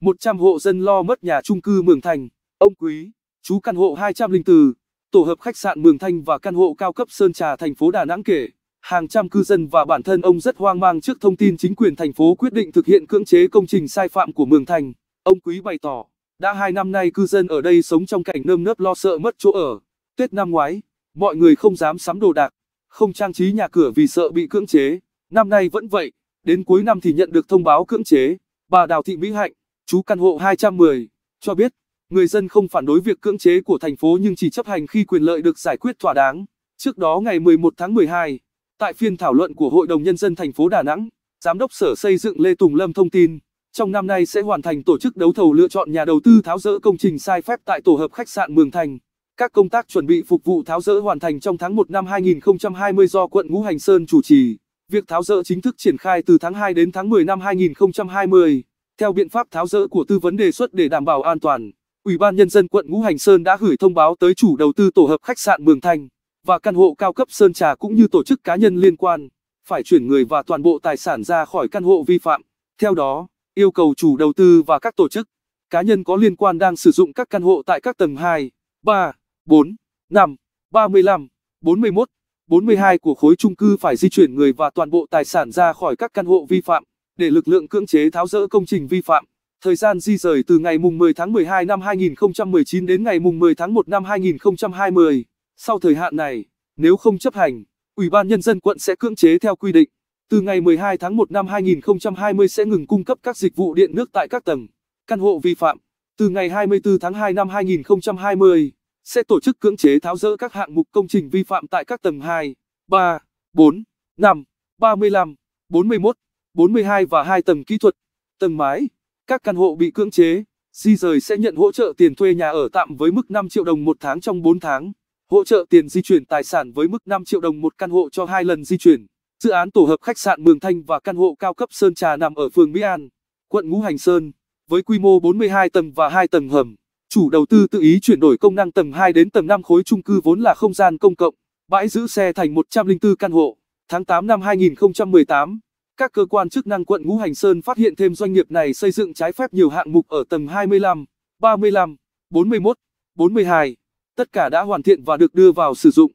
100 hộ dân lo mất nhà chung cư Mường Thanh, ông Quý, chú căn hộ 204, tổ hợp khách sạn Mường Thanh và căn hộ cao cấp Sơn Trà thành phố Đà Nẵng kể, hàng trăm cư dân và bản thân ông rất hoang mang trước thông tin chính quyền thành phố quyết định thực hiện cưỡng chế công trình sai phạm của Mường Thanh. Ông Quý bày tỏ, đã hai năm nay cư dân ở đây sống trong cảnh nơm nớp lo sợ mất chỗ ở. Tết năm ngoái, mọi người không dám sắm đồ đạc, không trang trí nhà cửa vì sợ bị cưỡng chế. Năm nay vẫn vậy, đến cuối năm thì nhận được thông báo cưỡng chế. Bà Đào Thị Mỹ Hạnh Chú căn hộ 210 cho biết, người dân không phản đối việc cưỡng chế của thành phố nhưng chỉ chấp hành khi quyền lợi được giải quyết thỏa đáng. Trước đó ngày 11 tháng 12, tại phiên thảo luận của Hội đồng nhân dân thành phố Đà Nẵng, Giám đốc Sở Xây dựng Lê Tùng Lâm thông tin, trong năm nay sẽ hoàn thành tổ chức đấu thầu lựa chọn nhà đầu tư tháo rỡ công trình sai phép tại tổ hợp khách sạn Mường Thành. Các công tác chuẩn bị phục vụ tháo rỡ hoàn thành trong tháng 1 năm 2020 do quận Ngũ Hành Sơn chủ trì. Việc tháo rỡ chính thức triển khai từ tháng 2 đến tháng 10 năm 2020. Theo biện pháp tháo rỡ của tư vấn đề xuất để đảm bảo an toàn, Ủy ban Nhân dân quận Ngũ Hành Sơn đã gửi thông báo tới chủ đầu tư tổ hợp khách sạn Mường Thanh và căn hộ cao cấp Sơn Trà cũng như tổ chức cá nhân liên quan, phải chuyển người và toàn bộ tài sản ra khỏi căn hộ vi phạm. Theo đó, yêu cầu chủ đầu tư và các tổ chức, cá nhân có liên quan đang sử dụng các căn hộ tại các tầng 2, 3, 4, 5, 35, 41, 42 của khối trung cư phải di chuyển người và toàn bộ tài sản ra khỏi các căn hộ vi phạm để lực lượng cưỡng chế tháo rỡ công trình vi phạm. Thời gian di rời từ ngày 10 tháng 12 năm 2019 đến ngày 10 tháng 1 năm 2020. Sau thời hạn này, nếu không chấp hành, Ủy ban Nhân dân quận sẽ cưỡng chế theo quy định. Từ ngày 12 tháng 1 năm 2020 sẽ ngừng cung cấp các dịch vụ điện nước tại các tầng. Căn hộ vi phạm, từ ngày 24 tháng 2 năm 2020, sẽ tổ chức cưỡng chế tháo rỡ các hạng mục công trình vi phạm tại các tầng 2, 3, 4, 5, 35, 41. 42 và 2 tầng kỹ thuật, tầng mái. Các căn hộ bị cưỡng chế, di rời sẽ nhận hỗ trợ tiền thuê nhà ở tạm với mức 5 triệu đồng một tháng trong 4 tháng, hỗ trợ tiền di chuyển tài sản với mức 5 triệu đồng một căn hộ cho hai lần di chuyển. Dự án tổ hợp khách sạn Mường Thanh và căn hộ cao cấp Sơn Trà nằm ở phường Mỹ An, quận Ngũ Hành Sơn, với quy mô 42 tầng và 2 tầng hầm. Chủ đầu tư tự ý chuyển đổi công năng tầng 2 đến tầng 5 khối chung cư vốn là không gian công cộng, bãi giữ xe thành 104 căn hộ. Tháng 8 năm 2018 các cơ quan chức năng quận Ngũ Hành Sơn phát hiện thêm doanh nghiệp này xây dựng trái phép nhiều hạng mục ở tầng 25, 35, 41, 42. Tất cả đã hoàn thiện và được đưa vào sử dụng.